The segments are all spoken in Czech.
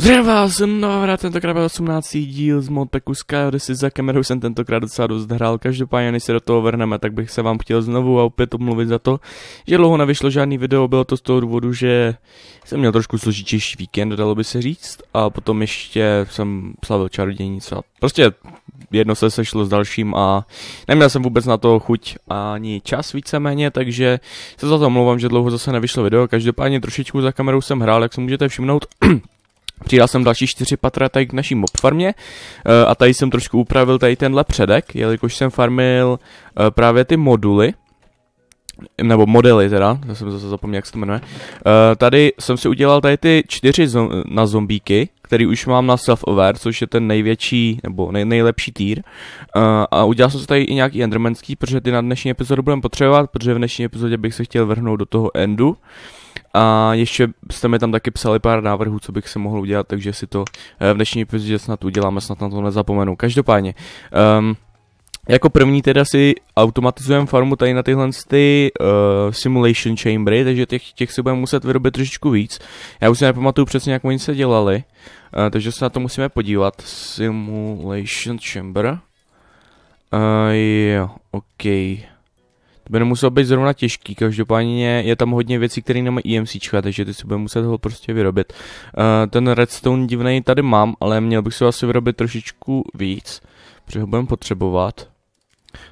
Zdravím vás, Novra, tentokrát byl 18. díl z Modpacku si za kamerou jsem tentokrát docela dost hrál, každopádně než se do toho vrhneme, tak bych se vám chtěl znovu a opět omluvit za to, že dlouho nevyšlo žádný video, bylo to z toho důvodu, že jsem měl trošku složitější víkend, dalo by se říct, a potom ještě jsem slavil čarodění a prostě jedno se sešlo s dalším a neměl jsem vůbec na to chuť ani čas víceméně, takže se za to omlouvám, že dlouho zase nevyšlo video, každopádně trošičku za kamerou jsem hrál, jak se můžete všimnout. Přidal jsem další čtyři patra tady k naší mob farmě eh, a tady jsem trošku upravil tady tenhle předek, jelikož jsem farmil eh, právě ty moduly, nebo modely teda, já jsem zase zapomněl, jak se to jmenuje. Eh, tady jsem si udělal tady ty čtyři zom- na zombíky, který už mám na self-aware, což je ten největší, nebo nej- nejlepší týr. A udělal jsem si tady i nějaký endermanský, protože ty na dnešní epizodu budeme potřebovat, protože v dnešní epizodě bych se chtěl vrhnout do toho endu. Uh, a ještě jste mi tam taky psali pár návrhů, co bych si mohl udělat, takže si to eh, v dnešní epizodě snad uděláme, snad na to nezapomenu. Každopádně, um, jako první teda si automatizujeme farmu tady na tyhle ty uh, eh, simulation chambery, takže těch, těch si budeme muset vyrobit trošičku víc. Já už si nepamatuju přesně, jak oni se dělali, uh, takže se na to musíme podívat. Simulation chamber. Uh, jo, Okay by nemuselo být zrovna těžký, každopádně je tam hodně věcí, které nemají IMC, e takže ty si bude muset ho prostě vyrobit. Uh, ten redstone divný tady mám, ale měl bych si ho asi vyrobit trošičku víc, protože ho budeme potřebovat.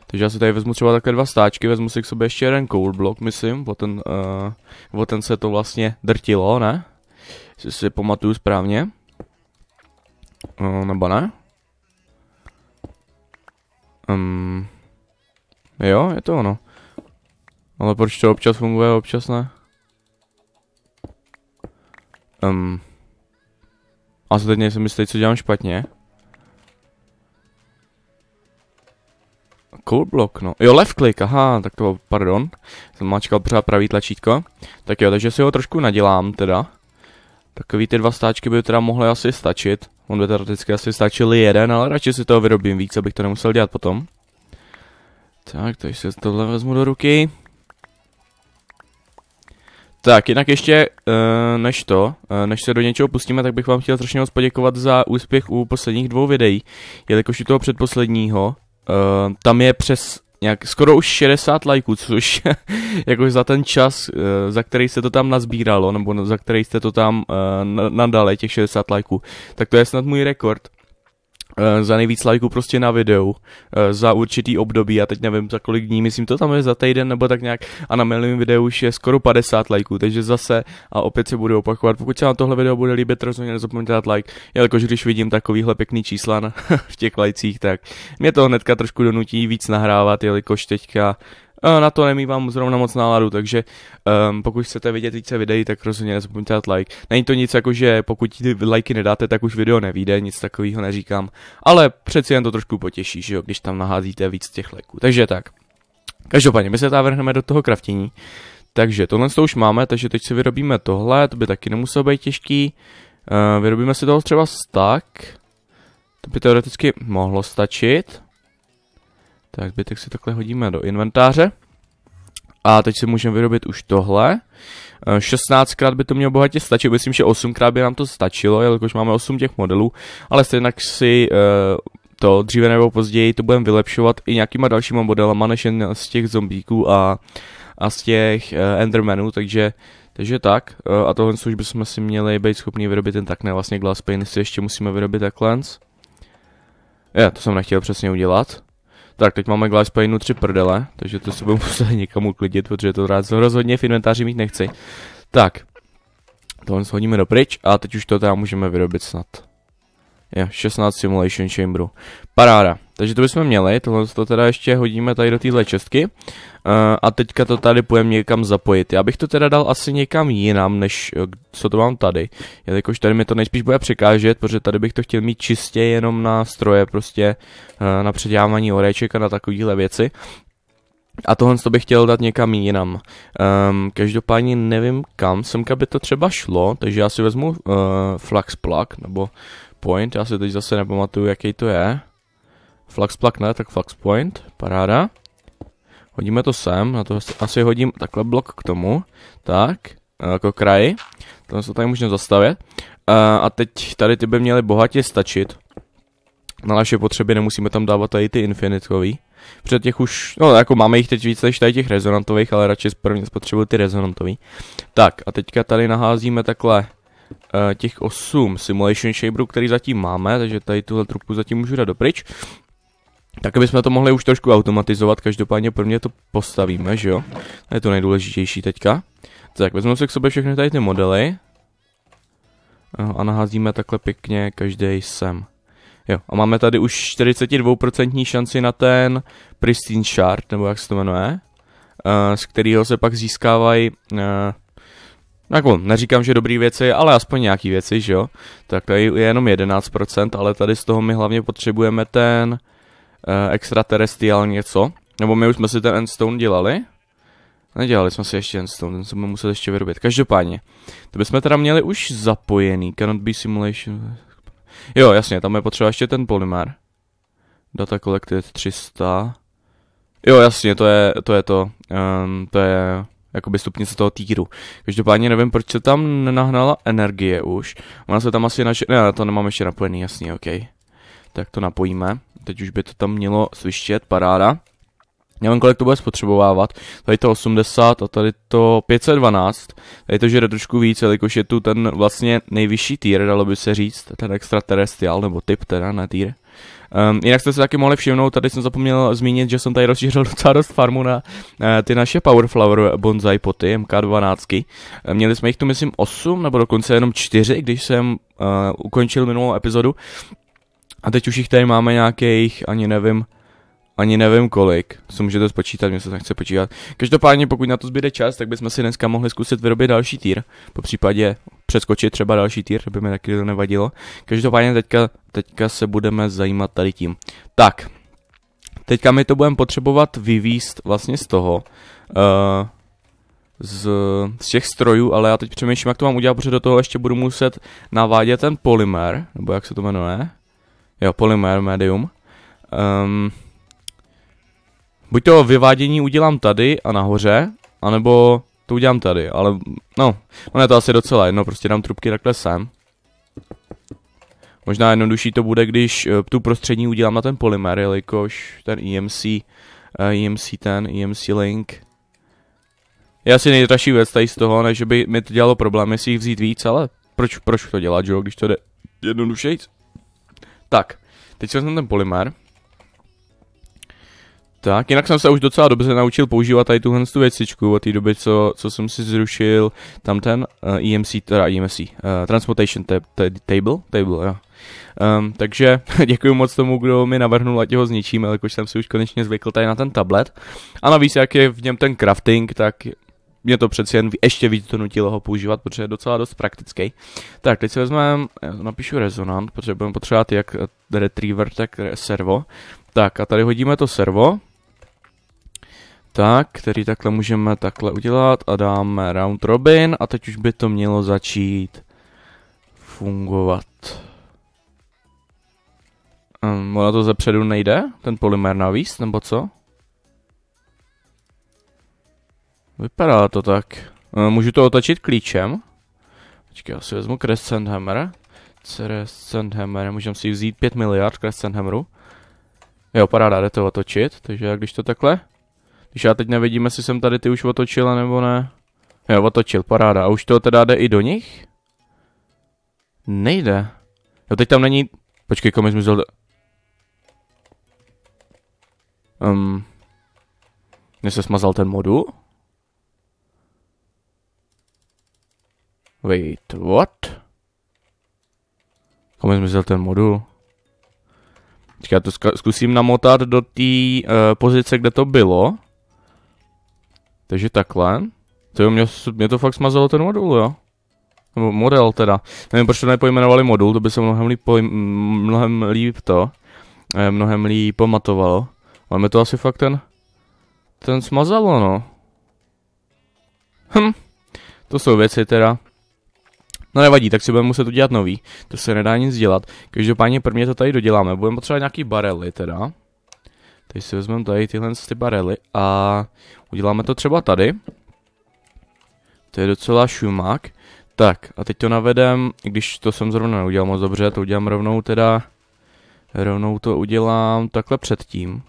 Takže já si tady vezmu třeba také dva stáčky, vezmu si k sobě ještě jeden coal block, myslím, o ten, uh, o ten se to vlastně drtilo, ne? Jestli si pamatuju správně. Uh, nebo ne? Um, jo, je to ono. Ale proč to občas funguje, občas ne? Um. A se teď nejsem jistý, co dělám špatně. Cool block, no. Jo, left click, aha, tak to, pardon. Jsem mačkal pořád pravý tlačítko. Tak jo, takže si ho trošku nadělám teda. Takový ty dva stáčky by teda mohly asi stačit. On by teoreticky asi stačil jeden, ale radši si toho vyrobím víc, abych to nemusel dělat potom. Tak, takže si tohle vezmu do ruky. Tak, jinak ještě uh, než to, uh, než se do něčeho pustíme, tak bych vám chtěl strašně moc poděkovat za úspěch u posledních dvou videí, jelikož u toho předposledního, uh, tam je přes nějak skoro už 60 lajků, což jako za ten čas, za který se to tam nazbíralo, nebo za který jste to tam nadali, těch 60 lajků, tak to je snad můj rekord. Eh, za nejvíc lajků prostě na videu eh, za určitý období, a teď nevím za kolik dní, myslím to tam je za týden nebo tak nějak a na milém videu už je skoro 50 lajků, takže zase a opět se budu opakovat. Pokud se vám tohle video bude líbit, rozhodně nezapomeňte dát like, jelikož když vidím takovýhle pěkný čísla na, v těch lajcích, tak mě to hnedka trošku donutí víc nahrávat, jelikož teďka Eh, na to nemývám zrovna moc náladu, takže um, pokud chcete vidět více videí, tak rozhodně nezapomeňte dát like. Není to nic jako, že pokud ty lajky nedáte, tak už video nevíde, nic takového neříkám, ale přeci jen to trošku potěší, že jo, když tam naházíte víc těch lajků. Takže tak. Každopádně, my se tady vrhneme do toho kraftění. Takže tohle to už máme, takže teď si vyrobíme tohle, to by taky nemuselo být těžký. Uh, vyrobíme si toho třeba tak. To by teoreticky mohlo stačit. Tak zbytek si takhle hodíme do inventáře. A teď si můžeme vyrobit už tohle. 16krát eh, by to mělo bohatě stačit, myslím, že 8krát by nám to stačilo, jelikož máme 8 těch modelů, ale stejně si eh, to dříve nebo později to budeme vylepšovat i nějakýma dalšíma modelama, než jen z těch zombíků a, a z těch eh, endermenů. takže takže tak, a tohle už bychom si měli být schopni vyrobit ten tak ne, vlastně glass pane si ještě musíme vyrobit takhle. Je, to jsem nechtěl přesně udělat. Tak, teď máme Glass Painu tři prdele, takže to se budu muset někam uklidit, protože to rád rozhodně v inventáři mít nechci. Tak, tohle shodíme do pryč a teď už to teda můžeme vyrobit snad. Jo, 16 Simulation Chamberu. Paráda. Takže to bychom měli, tohle to teda ještě hodíme tady do téhle čestky. Uh, a teďka to tady půjdeme někam zapojit. Já bych to teda dal asi někam jinam, než eh, co to mám tady. Já jakož tady mi to nejspíš bude překážet, protože tady bych to chtěl mít čistě jenom na stroje, prostě uh, na předělávání oreček a na takovéhle věci. A tohle to bych chtěl dát někam jinam. Um, každopádně nevím kam, semka by to třeba šlo, takže já si vezmu uh, Flux Plug, nebo Point, já si teď zase nepamatuju, jaký to je. Flaxplak ne, tak Flaxpoint, paráda. Hodíme to sem, na to asi hodím takhle blok k tomu, tak, jako kraj. To se tady můžeme zastavit. Eh, a teď tady ty by měly bohatě stačit. Na naše potřeby nemusíme tam dávat tady ty infinitkový. Před těch už, no jako máme jich teď více, než tady těch rezonantových, ale radši prvně spotřebuju ty rezonantový. Tak a teďka tady naházíme takhle Eh, těch 8 Simulation Shaperů, který zatím máme, takže tady tuhle trubku zatím můžu dát dopryč. Tak aby jsme to mohli už trošku automatizovat, každopádně pro mě to postavíme, že jo? To je to nejdůležitější teďka. Tak, vezmeme si k sobě všechny tady ty modely. Eh, a naházíme takhle pěkně každý sem. Jo, a máme tady už 42% šanci na ten Pristine Shard, nebo jak se to jmenuje, eh, z kterého se pak získávají jako, neříkám, že dobrý věci, ale aspoň nějaký věci, že jo? Tak tady je jenom 11%, ale tady z toho my hlavně potřebujeme ten uh, eh, extraterestriál něco. Nebo my už jsme si ten endstone dělali. Nedělali jsme si ještě endstone, ten jsme museli ještě vyrobit. Každopádně, to bychom teda měli už zapojený. Cannot be simulation. Jo, jasně, tam je potřeba ještě ten polymer. Data collected 300. Jo, jasně, to je to. Je to. Um, to je jakoby stupnice toho týru. Každopádně nevím, proč se tam nenahnala energie už. Ona se tam asi naše... Ne, to nemám ještě napojený, jasně, OK. Tak to napojíme. Teď už by to tam mělo svištět, paráda. Nevím, kolik to bude spotřebovávat. Tady to 80 a tady to 512. Tady to žere trošku víc, jelikož je tu ten vlastně nejvyšší týr, dalo by se říct. Ten extraterrestrial, nebo typ teda, na týr. Um, jinak jste se taky mohli všimnout, tady jsem zapomněl zmínit, že jsem tady rozšířil docela dost farmu na uh, ty naše Powerflower bonsai poty MK12. Eh, měli jsme jich tu myslím 8 nebo dokonce jenom 4, když jsem uh, ukončil minulou epizodu. A teď už jich tady máme nějakých, ani nevím, ani nevím kolik, co můžete spočítat, mě se nechce počítat. Každopádně, pokud na to zbyde čas, tak bychom si dneska mohli zkusit vyrobit další týr, po případě přeskočit třeba další týr, aby mi taky to nevadilo. Každopádně teďka, teďka se budeme zajímat tady tím. Tak, teďka my to budeme potřebovat vyvíst vlastně z toho, uh, z, z těch strojů, ale já teď přemýšlím, jak to mám udělat, protože do toho ještě budu muset navádět ten polymer, nebo jak se to jmenuje? Jo, polymer medium. Um, Buď to vyvádění udělám tady a nahoře, anebo to udělám tady, ale no, ono je to asi docela jedno, prostě dám trubky takhle sem. Možná jednodušší to bude, když eh, tu prostřední udělám na ten polymer, jelikož ten EMC, uh, eh, EMC ten, EMC link. Je asi nejdražší věc tady z toho, než by mi to dělalo problémy si jich vzít víc, ale proč, proč to dělat, že jo, když to jde jednodušejc. Tak, teď jsem ten polymer tak, jinak jsem se už docela dobře naučil používat tady tuhle tu věcičku od té doby, co, co jsem si zrušil tam ten uh, eh, EMC, teda EMC, uh, eh, Transportation tab, tab, Table, table jo. Um, takže děkuji moc tomu, kdo mi navrhnul, ať ho zničím, jakož jsem si už konečně zvykl tady na ten tablet. A navíc, jak je v něm ten crafting, tak mě to přeci jen ještě víc nutilo ho používat, protože je docela dost praktický. Tak, teď si vezmeme, napíšu rezonant, protože budeme potřebovat jak retriever, tak servo. Tak a tady hodíme to servo, tak, který takhle můžeme takhle udělat a dáme round robin a teď už by to mělo začít fungovat. Um, ehm, ona to zepředu nejde? Ten polymer navíc, nebo co? Vypadá to tak. Um, můžu to otočit klíčem? Počkej, já si vezmu Crescent Hammer. Crescent Hammer, můžem si vzít 5 miliard Crescent Hammeru. Jo, paráda, jde to otočit, takže když to takhle když já teď nevidím, jestli jsem tady ty už otočil, nebo ne. Jo, otočil, paráda. A už to teda jde i do nich? Nejde. Jo, no, teď tam není... Počkej, komu zmizel... Do... Um... Mně se smazal ten modul? Wait, what? Komu zmizel ten modul? Teď já to zkusím namotat do té uh, pozice, kde to bylo. Takže takhle. To jo, mě, mě to fakt smazalo ten modul, jo. Nebo model teda. Nevím, proč to nepojmenovali modul, to by se mnohem líp, pojm, mnohem líp to, eh, mnohem líp pamatovalo. Ale mi to asi fakt ten, ten smazalo, no. Hm, to jsou věci teda. No nevadí, tak si budeme muset udělat nový. To se nedá nic dělat. Každopádně prvně to tady doděláme. Budeme potřebovat nějaký barely teda. Teď si vezmeme tady tyhle ty barely a uděláme to třeba tady. To je docela šumák. Tak a teď to navedem, když to jsem zrovna neudělal moc dobře, to udělám rovnou teda, rovnou to udělám takhle předtím.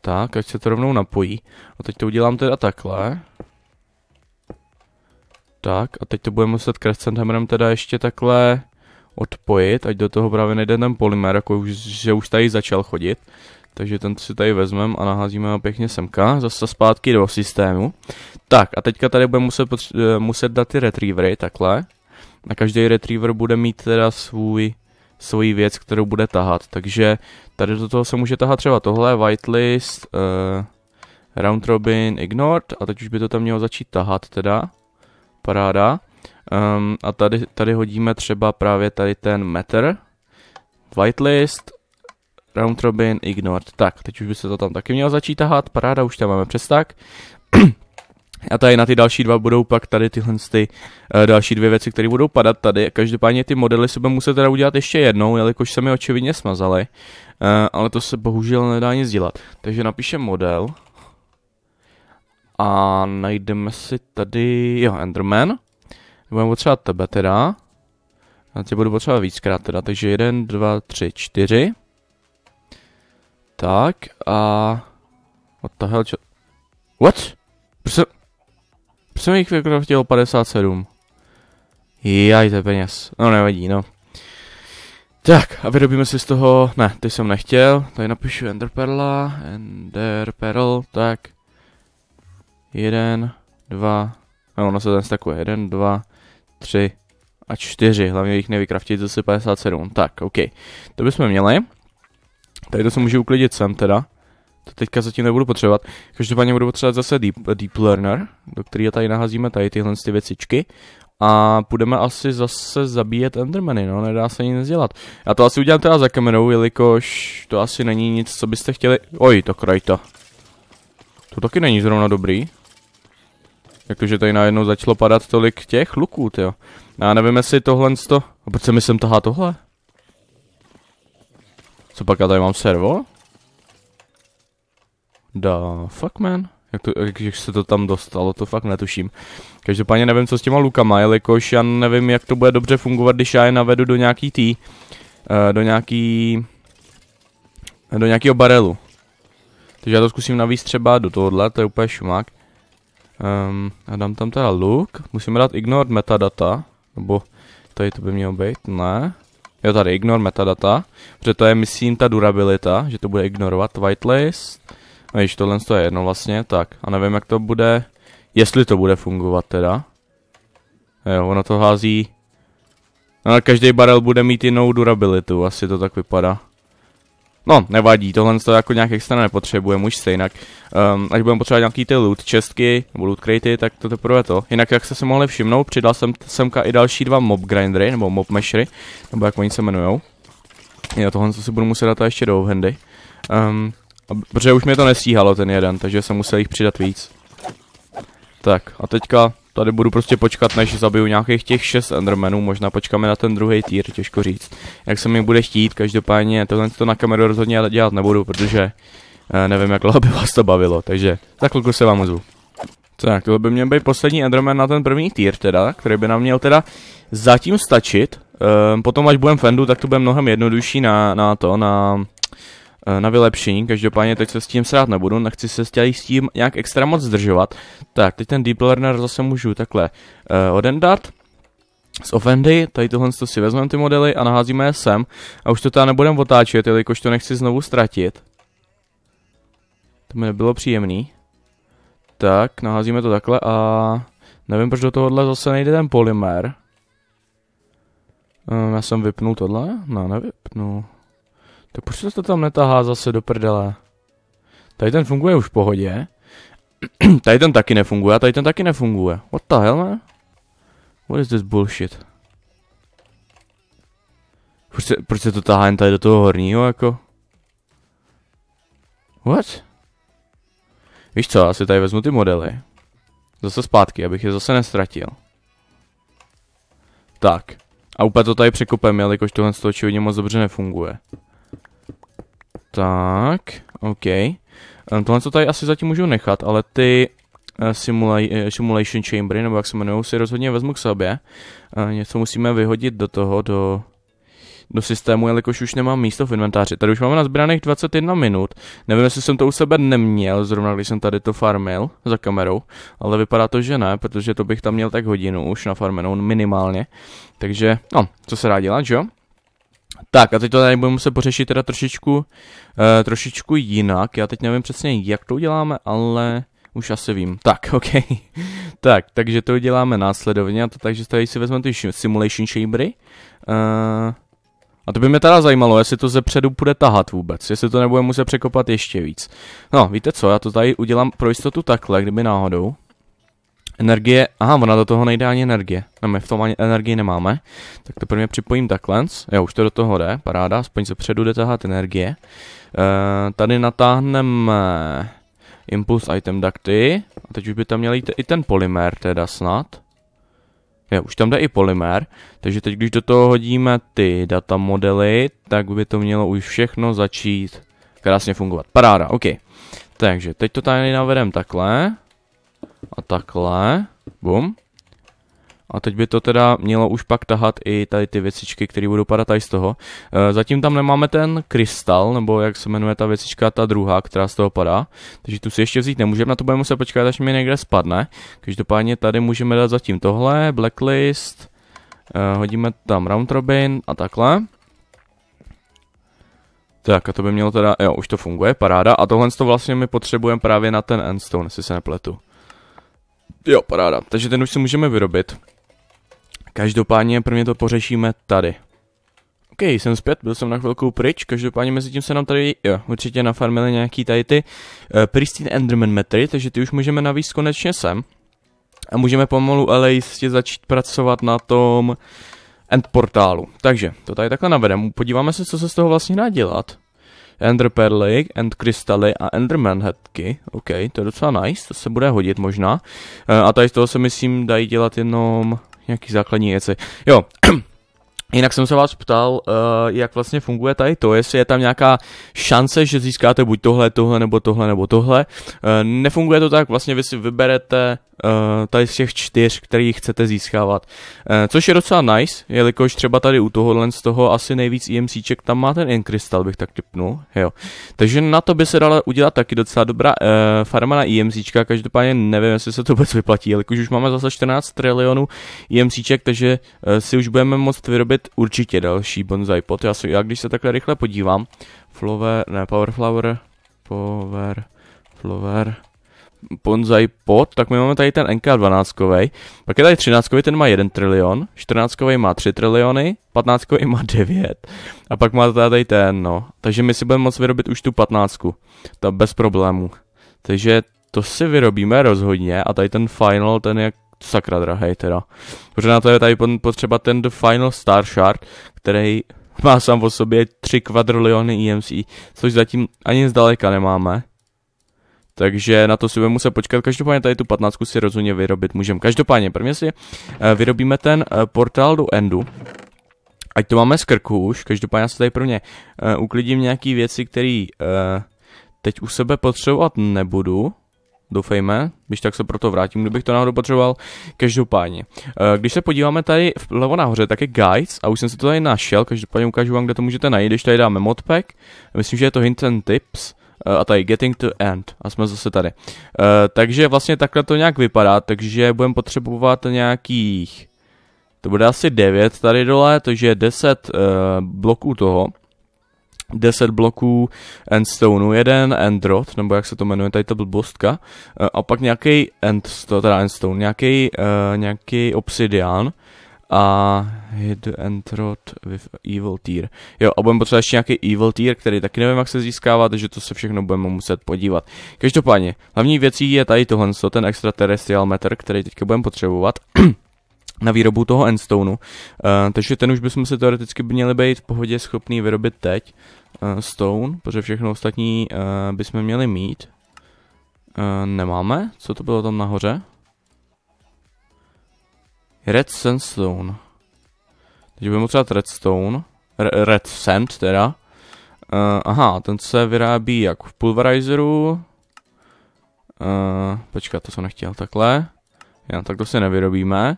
Tak, ať se to rovnou napojí. A teď to udělám teda takhle. Tak, a teď to budeme muset crescent teda ještě takhle odpojit, ať do toho právě nejde ten polymer, jako už, že už tady začal chodit. Takže ten si tady vezmeme a naházíme ho pěkně semka, zase zpátky do systému. Tak a teďka tady budeme muset, eh, muset dát ty retrievery, takhle. na každý retriever bude mít teda svůj, svůj věc, kterou bude tahat. Takže tady do toho se může tahat třeba tohle, whitelist, uh, round robin, ignored a teď už by to tam mělo začít tahat teda. Paráda. Um, a tady, tady hodíme třeba právě tady ten meter, whitelist, round robin, ignored. Tak, teď už by se to tam taky mělo začít tahat. paráda, už tam máme přes tak. A tady na ty další dva budou pak tady tyhle ty, uh, další dvě věci, které budou padat tady. Každopádně ty modely se budou muset teda udělat ještě jednou, jelikož se mi očividně smazaly. Uh, eh, ale to se bohužel nedá nic dělat. Takže napíšem model. A najdeme si tady, jo, Enderman. Budeme potřebovat tebe teda. Já tě budu potřebovat víckrát teda, takže jeden, dva, tři, čtyři. Tak a... What the hell, čo... What? Proč jsem... Proč jsem jich jako vykraftil 57? je peněz. No nevadí, no. Tak, a vyrobíme si z toho... Ne, ty jsem nechtěl. Tady napíšu Enderperla. Enderperl, tak. Jeden, dva... No, ono se ten stakuje. Jeden, dva, 3 a 4, hlavně jich nevykraftit zase 57, tak OK, to bychom měli, tady to se může uklidit sem teda, to teďka zatím nebudu potřebovat, každopádně budu potřebovat zase Deep, deep Learner, do kterého tady nahazíme tady tyhle ty věcičky a půjdeme asi zase zabíjet Endermany, no, nedá se nic dělat. Já to asi udělám teda za kamerou, jelikož to asi není nic, co byste chtěli, oj, to kraj to. To taky není zrovna dobrý. Jakože tady najednou začalo padat tolik těch luků, jo. Já nevím, jestli tohle to... A proč se mi sem tahá tohle? Co pak já tady mám servo? Da, fuck man. Jak, to, jak, jak se to tam dostalo, to fakt netuším. Každopádně nevím, co s těma lukama, jelikož já nevím, jak to bude dobře fungovat, když já je navedu do nějaký tý, uh, do nějaký, do nějakého barelu. Takže já to zkusím navíc třeba do tohohle, to je úplně šumák. Um, já dám tam teda look, musíme dát ignore metadata, nebo tady to by mělo být, ne. Jo, tady ignore metadata, protože to je, myslím, ta durabilita, že to bude ignorovat whitelist. No již tohle je jedno vlastně, tak. A nevím, jak to bude, jestli to bude fungovat teda. Jo, ono to hází... No, každý barel bude mít jinou durabilitu, asi to tak vypadá. No, nevadí, tohle to jako nějak extra nepotřebujeme už se jinak. Um, až budeme potřebovat nějaký ty loot čestky nebo loot crate, tak to teprve to. Jinak, jak jste si mohli všimnout, přidal jsem semka i další dva mob grindery, nebo mob meshery, nebo jak oni se jmenujou. Já tohle si budu muset dát ještě do handy. Um, ehm, protože už mi to nestíhalo ten jeden, takže jsem musel jich přidat víc. Tak, a teďka Tady budu prostě počkat, než zabiju nějakých těch šest Endermanů, možná počkáme na ten druhý týr, těžko říct. Jak se mi bude chtít, každopádně tohle to na kameru rozhodně dělat nebudu, protože eh, nevím, jak dlouho by vás to bavilo, takže za chvilku se vám ozvu. Tak, tohle by měl být poslední Enderman na ten první týr teda, který by nám měl teda zatím stačit. Ehm, potom, až budeme Fendu, tak to bude mnohem jednodušší na, na to, na Eh, na vylepšení, každopádně teď se s tím srát nebudu, nechci se s tím nějak extra moc zdržovat. Tak, teď ten deep learner zase můžu takhle uh, odendat z Offendy, tady tohle si vezmeme ty modely a naházíme je sem a už to teda nebudem otáčet, jelikož to nechci znovu ztratit. To mi nebylo příjemný. Tak, naházíme to takhle a nevím, proč do tohohle zase nejde ten polymer. Um, já jsem vypnul tohle? No, nevypnul. To proč to tam netahá zase do prdele? Tady ten funguje už v pohodě. tady ten taky nefunguje a tady ten taky nefunguje. What the hell, man? What is this bullshit? Proč se, proč se to tahá jen tady do toho horního, jako? What? Víš co, Asi tady vezmu ty modely. Zase zpátky, abych je zase nestratil. Tak. A úplně to tady překopem, jelikož tohle z toho moc dobře nefunguje. Tak, OK. Eh, tohle to tady asi zatím můžu nechat, ale ty eh, simula- eh, simulation chambery, nebo jak se jmenují, si rozhodně vezmu k sobě. Něco musíme vyhodit do toho, do, do systému, jelikož už nemám místo v inventáři. Tady už máme nazbíraných 21 minut. Nevím, jestli jsem to u sebe neměl, zrovna když jsem tady to farmil za kamerou, ale vypadá to, že ne, protože to bych tam měl tak hodinu už na farmenou minimálně. Takže, no, co se rád dělat, že jo? Tak a teď to tady budeme muset pořešit teda trošičku, uh, trošičku jinak. Já teď nevím přesně, jak to uděláme, ale už asi vím. Tak, OK. tak, takže to uděláme následovně. A to takže tady si vezmeme ty simulation chambery. Uh, a to by mě teda zajímalo, jestli to ze předu bude tahat vůbec, jestli to nebude muset překopat ještě víc. No, víte co, já to tady udělám pro jistotu takhle, kdyby náhodou. Energie, aha, ona do toho nejde ani energie. No my v tom ani energii nemáme. Tak to prvně připojím takhle. Jo, už to do toho jde, paráda, aspoň se předu jde tahat energie. E, tady natáhneme impuls Item Ducty. A teď už by tam měl jít i ten polymer teda snad. Jo, už tam jde i polymer, takže teď když do toho hodíme ty data modely, tak by to mělo už všechno začít krásně fungovat. Paráda, ok. Takže teď to tady navedem takhle a takhle, bum. A teď by to teda mělo už pak tahat i tady ty věcičky, které budou padat tady z toho. Eh, zatím tam nemáme ten krystal, nebo jak se jmenuje ta věcička, ta druhá, která z toho padá. Takže tu si ještě vzít nemůžeme, na to budeme muset počkat, až mi někde spadne. Každopádně tady můžeme dát zatím tohle, blacklist, eh, hodíme tam round robin a takhle. Tak a to by mělo teda, jo, už to funguje, paráda. A tohle to vlastně my potřebujeme právě na ten endstone, jestli se nepletu. Jo, paráda. Takže ten už si můžeme vyrobit. Každopádně prvně to pořešíme tady. OK, jsem zpět, byl jsem na chvilku pryč, každopádně mezi tím se nám tady jo, určitě nafarmily nějaký tady ty uh, Pristine Enderman metry, takže ty už můžeme navíc konečně sem. A můžeme pomalu ale jistě začít pracovat na tom end portálu. Takže to tady takhle navedeme, podíváme se, co se z toho vlastně dá dělat. End Endkrystaly a Endermanhetky. OK, to je docela nice, to se bude hodit možná. Eh, a tady z toho se myslím dají dělat jenom nějaký základní věci. Jo, Jinak jsem se vás ptal, uh, jak vlastně funguje tady to, jestli je tam nějaká šance, že získáte buď tohle, tohle, nebo tohle, nebo tohle. Uh, nefunguje to tak, vlastně vy si vyberete Eh, tady z těch čtyř, který chcete získávat. Eh, což je docela nice, jelikož třeba tady u tohohle z toho asi nejvíc EMCček tam má ten Encrystal, bych tak typnul. Jo. Takže na to by se dala udělat taky docela dobrá uh, farma na EMCčka, každopádně nevím, jestli se to vůbec vyplatí, jelikož už máme zase 14 trilionů EMCček, takže uh, si už budeme moct vyrobit určitě další bonsai pot. Já, si, já když se takhle rychle podívám, Flower, ne, flower, Power, Flower, Ponzai pod, tak my máme tady ten NK12, pak je tady 13, ten má 1 trilion, 14 má 3 triliony, 15 má 9 a pak má tady ten, no. Takže my si budeme moct vyrobit už tu 15, ta bez problémů. Takže to si vyrobíme rozhodně a tady ten final, ten je sakra drahý teda. Protože na to je tady potřeba ten The Final Star Shard, který má sám o sobě 3 kvadriliony EMC, což zatím ani zdaleka nemáme takže na to si budeme muset počkat. Každopádně tady tu 15 si rozhodně vyrobit můžeme. Každopádně prvně si eh, vyrobíme ten eh, portál do endu. Ať to máme z krku už, každopádně já se tady prvně eh, uklidím nějaký věci, které teď u sebe potřebovat nebudu, doufejme, když tak se proto vrátím, kdybych to náhodou potřeboval. Každopádně, když se podíváme tady vlevo nahoře, tak je guides a už jsem se to tady našel, každopádně ukážu vám, kde to můžete najít, když tady dáme modpack, myslím, že je to hint and tips, Eh, a tady Getting to End a jsme zase tady. Eh, takže vlastně takhle to nějak vypadá, takže budeme potřebovat nějakých, to bude asi 9 tady dole, takže je uh, bloků toho. 10 bloků endstoneu jeden endrod, nebo jak se to jmenuje, tady byl blbostka, a pak nějaký endstone, teda endstone, nějaký, uh, nějaký obsidian, a hit and rot with evil tier. Jo, a budeme potřebovat ještě nějaký evil tier, který taky nevím, jak se získává, takže to se všechno budeme muset podívat. Každopádně, hlavní věcí je tady tohle, ten extraterrestrial meter, který teďka budeme potřebovat. na výrobu toho endstoneu, uh, takže ten už bychom si teoreticky měli být v pohodě schopný vyrobit teď uh, stone, protože všechno ostatní uh, bychom měli mít. Uh, nemáme? Co to bylo tam nahoře? Red Sandstone. Takže budeme potřebovat redstone. red sand teda. Uh, aha, ten se vyrábí jak v pulverizeru. Uh, počkat, to jsem nechtěl takhle. Já tak to si prostě nevyrobíme.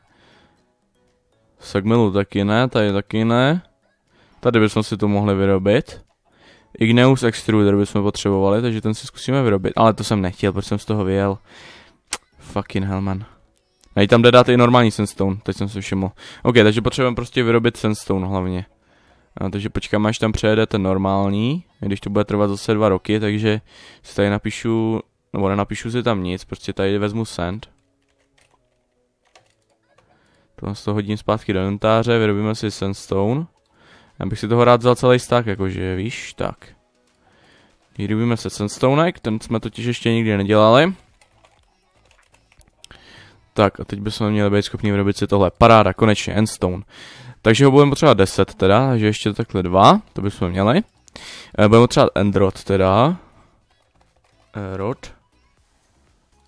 Segmilu taky ne, tady taky ne. Tady bychom si to mohli vyrobit. Igneus Extruder bychom potřebovali, takže ten si zkusíme vyrobit. Ale to jsem nechtěl, protože jsem z toho vyjel. Fucking hellman. Najít tam jde dát i normální sandstone, teď jsem si všiml. OK, takže potřebujeme prostě vyrobit sandstone hlavně. A, takže počkáme, až tam přejede ten normální, když to bude trvat zase dva roky, takže si tady napíšu, nebo nenapíšu si tam nic, prostě tady vezmu sand. Tohle to hodím zpátky do inventáře, vyrobíme si sandstone. Já bych si toho rád vzal celý stack, jakože víš, tak. Vyrobíme se sandstonek, ten jsme totiž ještě nikdy nedělali. Tak a teď bychom měli být schopni vyrobit si tohle. Paráda, konečně, endstone. Takže ho budeme potřebovat 10 teda, takže ještě takhle dva, to bychom měli. Eh, budeme potřebovat endrod teda. Eh, rod.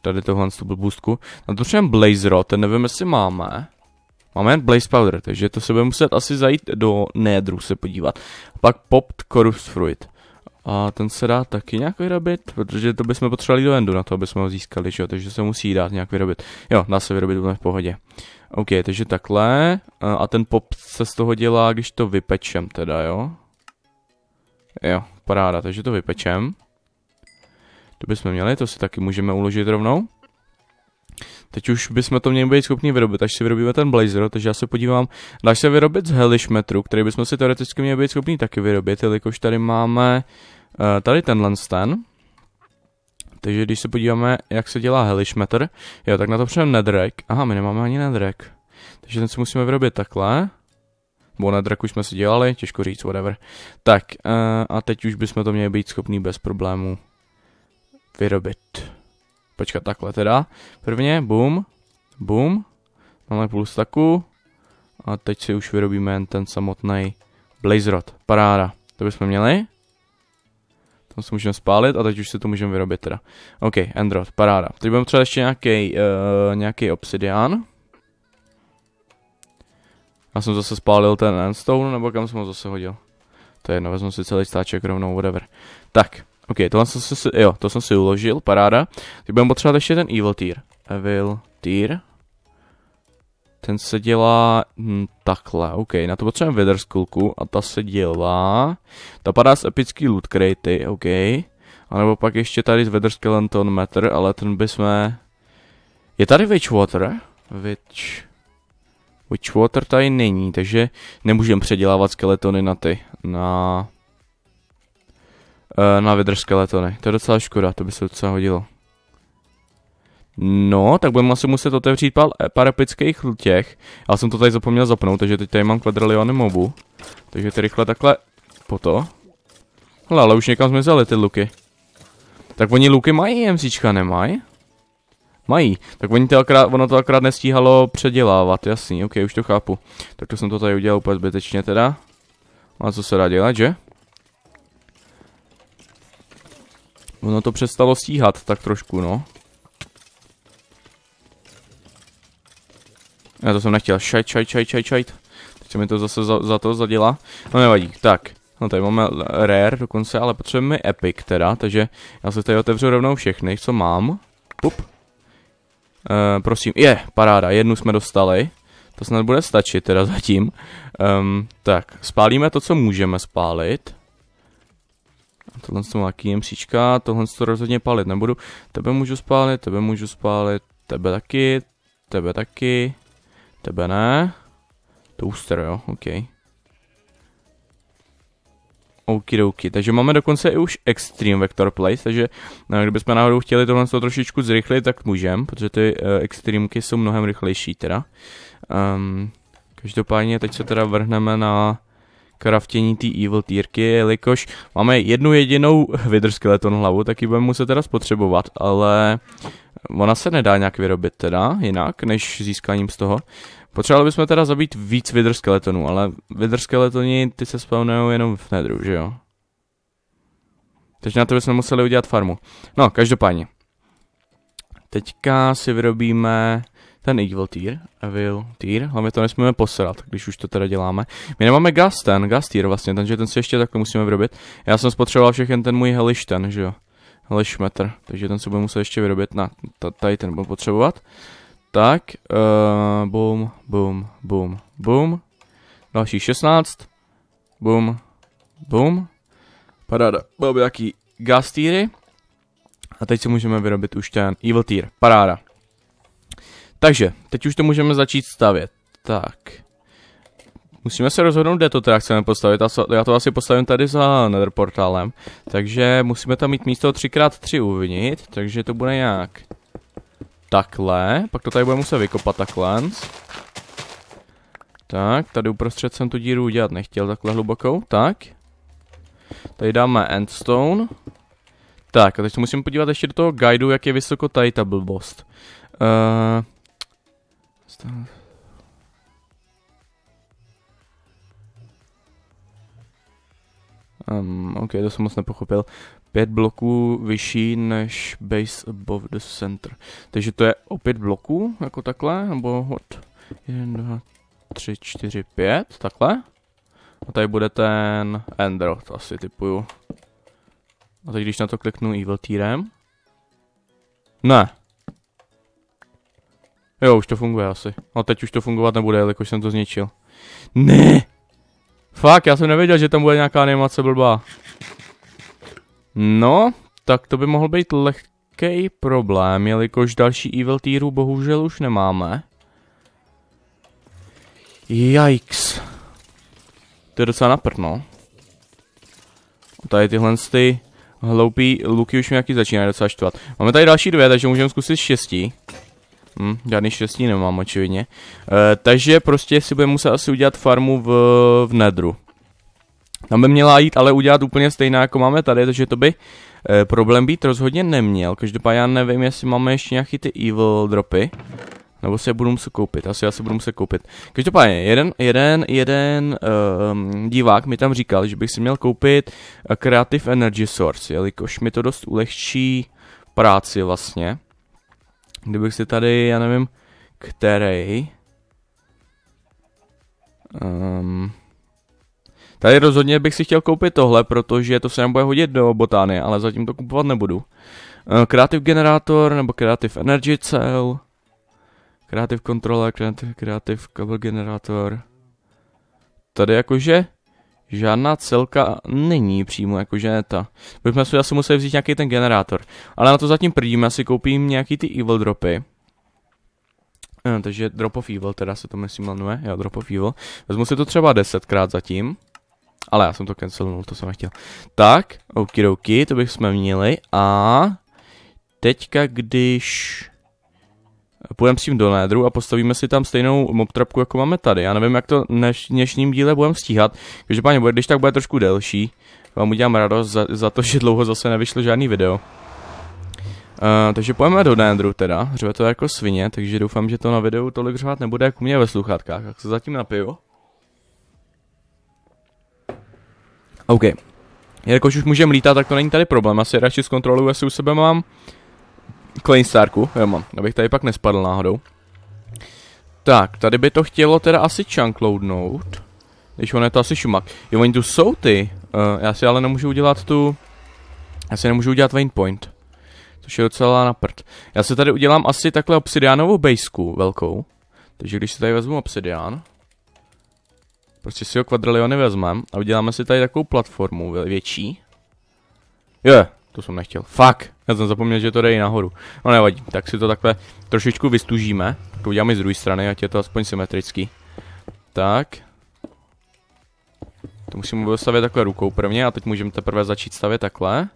Tady tohle z tu blbůstku. Na to třeba blaze rod, ten nevím jestli máme. Máme jen blaze powder, takže to se bude muset asi zajít do nedru se podívat. Pak popped corrupt fruit. A ten se dá taky nějak vyrobit, protože to bychom potřebovali do endu na to, aby jsme ho získali, že jo? takže se musí dát nějak vyrobit. Jo, dá se vyrobit v pohodě. OK, takže takhle. A ten pop se z toho dělá, když to vypečem teda, jo? Jo, paráda, takže to vypečem. To bychom měli, to si taky můžeme uložit rovnou. Teď už bychom to měli být schopni vyrobit, až si vyrobíme ten blazer, takže já se podívám. Dá se vyrobit z hellish metru, který bychom si teoreticky měli být schopni taky vyrobit, jelikož tady máme uh, tady tenhle stan. Takže když se podíváme, jak se dělá hellish metr, jo, tak na to přijeme nedrek. Aha, my nemáme ani nedrek. Takže ten si musíme vyrobit takhle. Bo na draku jsme si dělali, těžko říct, whatever. Tak, uh, a teď už bychom to měli být schopni bez problémů vyrobit počkat takhle teda, prvně, bum, bum, máme půl staku a teď si už vyrobíme jen ten samotný blaze rod, paráda, to bychom měli, tam se můžeme spálit a teď už si to můžeme vyrobit teda. OK, Endrod, paráda. Teď budeme třeba ještě nějaký uh, nějaký obsidian. Já jsem zase spálil ten endstone, nebo kam jsem ho zase hodil. To je jedno, vezmu si celý stáček rovnou, whatever. Tak, OK, tohle jsem si, jo, to jsem si uložil, paráda. Teď budeme potřebovat ještě ten evil tier. Evil tier. Ten se dělá hm, takhle, OK, na to potřebujeme Wither Skullku a ta se dělá, ta padá z epický loot crate, OK. A nebo pak ještě tady z Wither Skeleton Matter, ale ten bychom... Je tady Witchwater? Witch... Witchwater tady není, takže nemůžeme předělávat skeletony na ty, na Eh, na vydržské letony. To je docela škoda, to by se docela hodilo. No, tak budeme asi muset otevřít pár, eh, pár epických těch. Já jsem to tady zapomněl zapnout, takže teď tady mám kvadrilion mobu. Takže ty rychle takhle po to. Hle, ale už někam jsme ty luky. Tak oni luky mají, MCčka nemají? Mají. Tak oni to akrát, ono to akrát nestíhalo předělávat, jasný, ok, už to chápu. Tak to jsem to tady udělal úplně zbytečně teda. A co se dá dělat, že? Ono to přestalo stíhat tak trošku, no. Já to jsem nechtěl. Šajt, šajt, šajt, šajt, šajt. Teď se mi to zase za, za to zadělá. No nevadí, tak. No tady máme rare dokonce, ale potřebujeme epic teda, takže já se tady otevřu rovnou všechny, co mám. Pup. E, prosím, je, paráda, jednu jsme dostali. To snad bude stačit teda zatím. Um, tak, spálíme to, co můžeme spálit. Tohle to má příčka, tohle to rozhodně pálit nebudu. Tebe můžu spálit, tebe můžu spálit, tebe taky, tebe taky, tebe ne. Toaster, jo, OK. Okidoki, takže máme dokonce i už Extreme Vector Place, takže no, eh, kdybychom náhodou chtěli tohle to trošičku zrychlit, tak můžem, protože ty uh, eh, Extremky jsou mnohem rychlejší teda. Um, každopádně teď se teda vrhneme na kraftění té evil týrky, jelikož máme jednu jedinou vydrskeleton hlavu, tak ji budeme muset teda spotřebovat, ale ona se nedá nějak vyrobit teda jinak, než získáním z toho. Potřebovali bychom teda zabít víc vydrskeletonů, ale vydrskeletoni ty se spawnují jenom v nedru, že jo? Takže na to bychom museli udělat farmu. No, každopádně. Teďka si vyrobíme ten evil tier, evil tier, hlavně to nesmíme posrat, když už to teda děláme. My nemáme gas ten, gas tier vlastně, takže ten si ještě takhle musíme vyrobit. Já jsem spotřeboval všechen ten můj heliš ten, že jo. Heliš meter, takže ten se bude muset ještě vyrobit, na, tady ten budu potřebovat. Tak, uh, boom, boom, boom, boom. Další 16. Boom, boom. Paráda, by nějaký gas týry. A teď si můžeme vyrobit už ten evil tier. Paráda. Takže, teď už to můžeme začít stavět. Tak. Musíme se rozhodnout, kde to teda chceme postavit. Já to asi postavím tady za nether portálem. Takže musíme tam mít místo 3x3 uvnitř, takže to bude nějak takhle. Pak to tady budeme muset vykopat takhle. Tak, tady uprostřed jsem tu díru udělat nechtěl takhle hlubokou. Tak. Tady dáme endstone. Tak, a teď se musím podívat ještě do toho guideu, jak je vysoko tady ta blbost. Uh, stát. Um, ok, to jsem moc nepochopil. Pět bloků vyšší než base above the center. Takže to je o pět bloků, jako takhle, nebo od 1, 2, 3, 4, 5, takhle. A tady bude ten Ender, to asi typuju. A teď když na to kliknu Evil Tearem. Ne, Jo, už to funguje asi. A no, teď už to fungovat nebude, jelikož jsem to zničil. Ne! Fakt, já jsem nevěděl, že tam bude nějaká animace blbá. No, tak to by mohl být lehký problém, jelikož další Evil Tearu bohužel už nemáme. Yikes. To je docela naprno. Tady tyhle ty hloupý luky už mi nějaký začínají docela štvat. Máme tady další dvě, takže můžeme zkusit štěstí. Já hm, žádný štěstí nemám, očividně. E, takže prostě si budeme muset asi udělat farmu v, v nedru. Tam by měla jít ale udělat úplně stejná, jako máme tady, takže to by e, problém být rozhodně neměl. Každopádně já nevím, jestli máme ještě nějaký ty evil dropy. Nebo si je budu muset koupit, asi já si budu muset koupit. Každopádně, jeden, jeden, jeden um, divák mi tam říkal, že bych si měl koupit eh, Creative Energy Source, jelikož mi to dost ulehčí práci vlastně. Kdybych si tady, já nevím, který. Um, tady rozhodně bych si chtěl koupit tohle, protože to se nám bude hodit do botány, ale zatím to kupovat nebudu. Uh, creative Generator nebo Creative Energy Cell. Creative Controller, Creative, creative Cable Generator. Tady jakože žádná celka není přímo jako žéta. Bychom si asi museli vzít nějaký ten generátor. Ale na to zatím prdím, asi koupím nějaký ty evil dropy. No, takže drop of evil, teda se to myslím jmenuje, jo, drop of evil. Vezmu si to třeba desetkrát zatím. Ale já jsem to cancelnul, no, to jsem nechtěl. Tak, okidoki, to bych měli a teďka když půjdeme s tím do nédru a postavíme si tam stejnou mobtrapku, jako máme tady. Já nevím, jak to dneš, dnešním díle budeme stíhat. Každopádně, bude, když tak bude trošku delší, vám udělám radost za, za to, že dlouho zase nevyšlo žádný video. Uh, takže pojďme do nédru teda, řve to jako svině, takže doufám, že to na videu tolik řvát nebude jak u mě ve sluchátkách, tak se zatím napiju. OK. Jelikož už můžeme lítat, tak to není tady problém, asi radši zkontroluji, jestli u sebe mám Klein Starku, jo mám, abych tady pak nespadl náhodou. Tak, tady by to chtělo teda asi chunk loadnout. Když on je to asi šumak. Jo, oni tu jsou ty. Uh, já si ale nemůžu udělat tu... Já si nemůžu udělat point. Což je docela na prd. Já si tady udělám asi takhle obsidiánovou baseku velkou. Takže když si tady vezmu obsidián. Prostě si ho kvadriliony vezmem a uděláme si tady takovou platformu větší. Jo, yeah, to jsem nechtěl. Fuck! Já jsem zapomněl, že to jde i nahoru. No nevadí, tak si to takhle trošičku vystužíme. To uděláme z druhé strany, ať je to aspoň symetrický. Tak. To musím stavět takhle rukou prvně a teď můžeme teprve začít stavět takhle.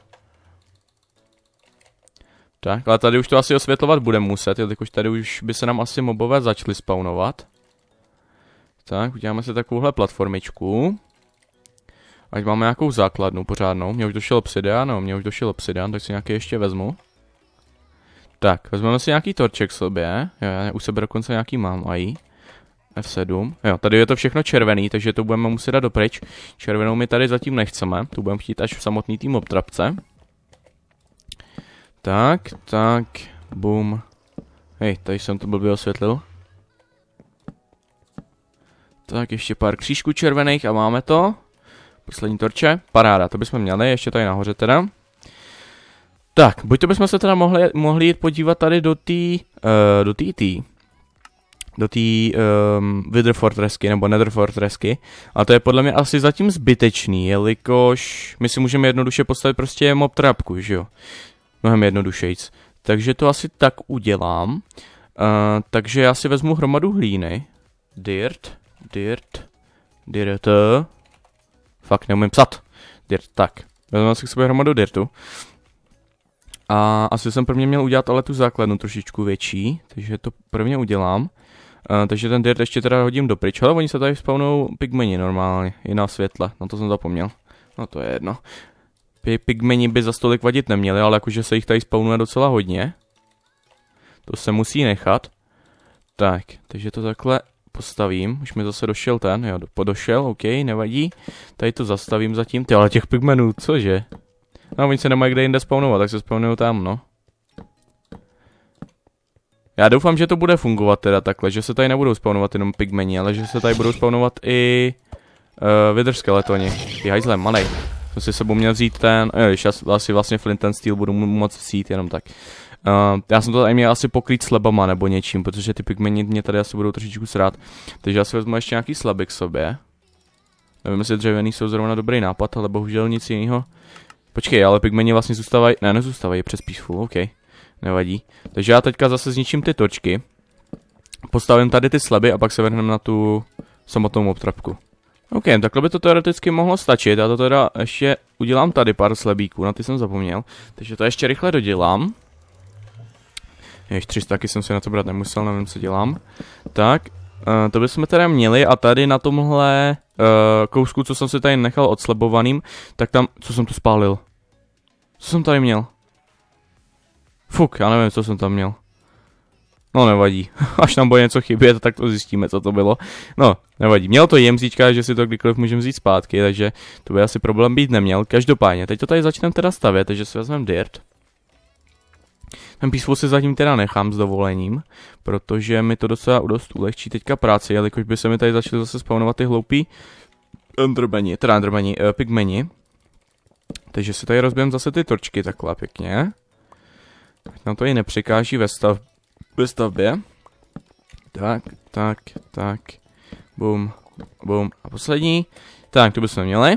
Tak, ale tady už to asi osvětlovat budeme muset, jelikož tady už by se nám asi mobové začaly spawnovat. Tak, uděláme si takovouhle platformičku. Ať máme nějakou základnu pořádnou. Mně už došel obsidian, no, mně už došel obsidian, tak si nějaký ještě vezmu. Tak, vezmeme si nějaký torček sobě. Jo, já u sebe dokonce nějaký mám aj. F7. Jo, tady je to všechno červený, takže to budeme muset dát dopryč. Červenou my tady zatím nechceme, tu budeme chtít až v samotný tým obtrapce. Tak, tak, bum. Hej, tady jsem to blbě osvětlil. Tak, ještě pár křížků červených a máme to. Poslední torče, paráda, to bychom měli, ještě tady nahoře teda. Tak, buď to bychom se teda mohli, mohli jít podívat tady do tý, uh, do tý do tý um, ehm, Wither Fortressky nebo Nether Fortressky. A to je podle mě asi zatím zbytečný, jelikož my si můžeme jednoduše postavit prostě mob trapku, že jo? Mnohem jednodušejc. Takže to asi tak udělám. Uh, takže já si vezmu hromadu hlíny. Dirt, dirt, dirt, Fakt neumím psat. Dirt, tak. Vezmeme si k sobě hromadu dirtu. A asi jsem prvně měl udělat ale tu základnu trošičku větší, takže to prvně udělám. Uh, takže ten dirt ještě teda hodím do pryč, ale oni se tady spawnou pigmeni normálně, i na světle, na to jsem zapomněl. No to je jedno. Pigmeni by za stolik vadit neměli, ale jakože se jich tady spawnuje docela hodně. To se musí nechat. Tak, takže to takhle postavím, už mi zase došel ten, jo, podošel, ok, nevadí, tady to zastavím zatím, ty ale těch pigmenů, cože? No, oni se nemají kde jinde spawnovat, tak se spawnují tam, no. Já doufám, že to bude fungovat teda takhle, že se tady nebudou spawnovat jenom pigmeni, ale že se tady budou spawnovat i uh, eh, vydrskeletoni. Ty hajzle, malej. Jsem si sebou měl vzít ten, jo, já si vlastně Flint and Steel budu moc vzít jenom tak. Uh, já jsem to tady měl asi pokrýt slabama nebo něčím, protože ty pigmeny mě tady asi budou trošičku srát. Takže já si vezmu ještě nějaký slaby k sobě. Nevím, jestli dřevěný jsou zrovna dobrý nápad, ale bohužel nic jiného. Počkej, ale pigmeny vlastně zůstávají, ne, nezůstávají přes peaceful, ok. Nevadí. Takže já teďka zase zničím ty točky. Postavím tady ty slaby a pak se vrhneme na tu samotnou obtrapku. OK, takhle by to teoreticky mohlo stačit. Já to teda ještě udělám tady pár slabíků, na ty jsem zapomněl. Takže to ještě rychle dodělám. Jež 300 taky jsem si na to brát nemusel, nevím co dělám. Tak, Uh, to bychom teda měli a tady na tomhle uh, kousku, co jsem si tady nechal odslebovaným, tak tam, co jsem tu spálil? Co jsem tady měl? Fuk, já nevím, co jsem tam měl. No nevadí, až tam bude něco chybět, tak to zjistíme, co to bylo. No, nevadí, měl to jemzíčka, že si to kdykoliv můžeme vzít zpátky, takže to by asi problém být neměl. Každopádně, teď to tady začneme teda stavět, takže si vezmeme dirt. Ten písmo se zatím teda nechám s dovolením, protože mi to docela dost ulehčí teďka práci, jelikož by se mi tady začaly zase spawnovat ty hloupí undermeni, eh, teda undermeni, uh, eh, pigmeni. Takže si tady rozbijem zase ty torčky takhle pěkně. Ať nám to i nepřekáží ve, stav, ve stavbě. Tak, tak, tak. Bum, bum. A poslední. Tak, to bychom měli.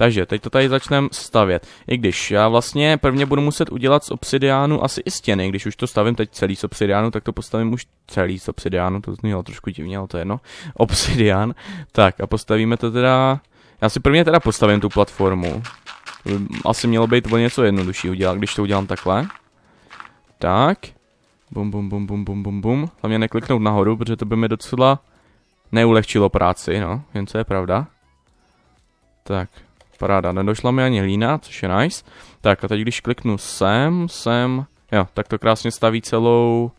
Takže teď to tady začneme stavět. I když já vlastně prvně budu muset udělat z obsidiánu asi i stěny, když už to stavím teď celý z obsidiánu, tak to postavím už celý z obsidiánu, to znělo trošku divně, ale to je jedno. Obsidián. Tak a postavíme to teda... Já si prvně teda postavím tu platformu. Asi mělo být o něco jednodušší udělat, když to udělám takhle. Tak. Bum, bum, bum, bum, bum, bum, bum. Hlavně nekliknout nahoru, protože to by mi docela neulehčilo práci, no. Jen co je pravda. Tak, Paráda, nedošla mi ani hlína, což je nice. Tak a teď když kliknu sem, sem, jo, tak to krásně staví celou,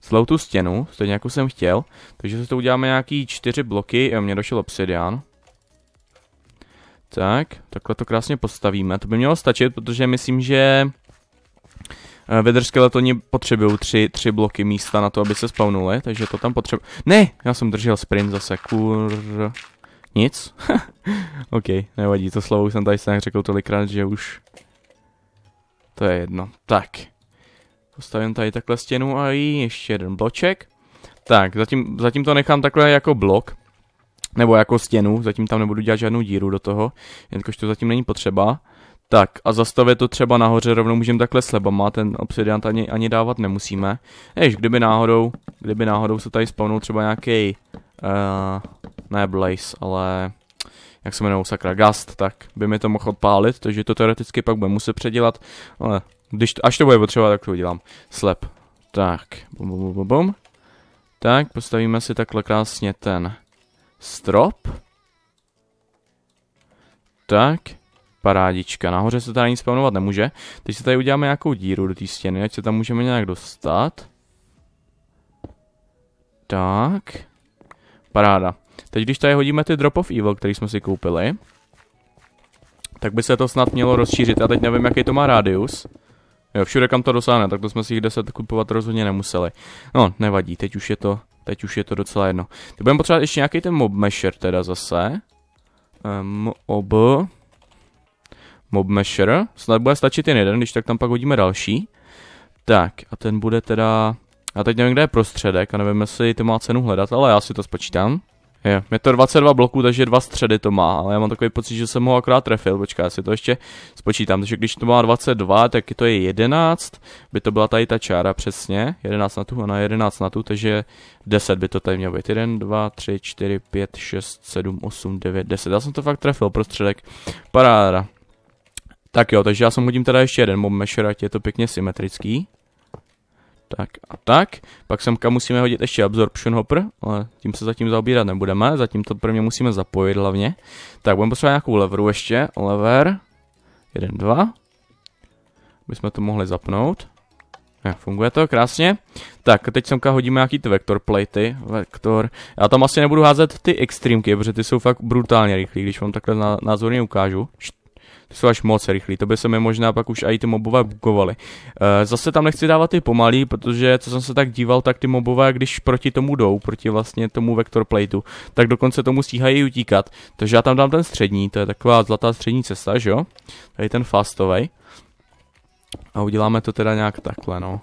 celou tu stěnu, stejně jako jsem chtěl. Takže si to uděláme nějaký čtyři bloky, jo, mně došel obsidian. Tak, takhle to krásně postavíme, to by mělo stačit, protože myslím, že eh, vydržky letoni potřebují tři, tři bloky místa na to, aby se spawnuly, takže to tam potřebuje. Ne, já jsem držel sprint zase, kur... Nic? ok, nevadí, to slovo jsem tady snad řekl tolikrát, že už... To je jedno. Tak. Postavím tady takhle stěnu a i ještě jeden bloček. Tak, zatím, zatím to nechám takhle jako blok. Nebo jako stěnu, zatím tam nebudu dělat žádnou díru do toho, jelikož to zatím není potřeba. Tak a zastavit to třeba nahoře rovnou můžeme takhle slebama, ten obsidian ani, ani dávat nemusíme. Jež kdyby náhodou, kdyby náhodou se tady spawnul třeba nějaký Uh, ne Blaze, ale jak se jmenou sakra, Gast, tak by mi to mohl odpálit, takže to teoreticky pak bude muset předělat, ale když to, až to bude potřeba, tak to udělám. Slep. Tak, bum, bum, bum, bum. Tak, postavíme si takhle krásně ten strop. Tak, parádička. Nahoře se tady nic spawnovat nemůže. Teď si tady uděláme nějakou díru do té stěny, ať se tam můžeme nějak dostat. Tak. Paráda. Teď když tady hodíme ty Drop of Evil, který jsme si koupili, tak by se to snad mělo rozšířit. Já teď nevím, jaký to má rádius. Jo, všude kam to dosáhne, tak to jsme si jich 10 kupovat rozhodně nemuseli. No, nevadí, teď už je to, teď už je to docela jedno. Teď budeme potřebovat ještě nějaký ten mob mesher teda zase. Um, ehm, ob... Mob mesher. Snad bude stačit jen jeden, když tak tam pak hodíme další. Tak, a ten bude teda já teď nevím, kde je prostředek a nevím, jestli to má cenu hledat, ale já si to spočítám. Je, je to 22 bloků, takže dva středy to má, ale já mám takový pocit, že jsem ho akorát trefil, počká, já si to ještě spočítám, takže když to má 22, tak to je 11, by to byla tady ta čára přesně, 11 na tu a na 11 na tu, takže 10 by to tady mělo být, 1, 2, 3, 4, 5, 6, 7, 8, 9, 10, já jsem to fakt trefil, prostředek, paráda. Tak jo, takže já jsem hodím teda ještě jeden mob mešer, ať je to pěkně symetrický. Tak a tak. Pak semka musíme hodit ještě Absorption Hopper, ale tím se zatím zaobírat nebudeme. Zatím to prvně musíme zapojit hlavně. Tak budeme potřebovat nějakou leveru ještě. Lever. Jeden dva. Bychom to mohli zapnout. Ne, funguje to, krásně. Tak, teď semka hodíme nějaký ty vektor platey, vektor. Já tam asi nebudu házet ty extrémky, protože ty jsou fakt brutálně rychlí, když vám takhle názorně ukážu. Ty jsou až moc rychlí, to by se mi možná pak už i ty mobové bugovali. Eh, zase tam nechci dávat ty pomalý, protože co jsem se tak díval, tak ty mobové, když proti tomu jdou, proti vlastně tomu plateu, tak dokonce tomu stíhají utíkat. Takže já tam dám ten střední, to je taková zlatá střední cesta, že jo? Tady ten fastovej. A uděláme to teda nějak takhle, no.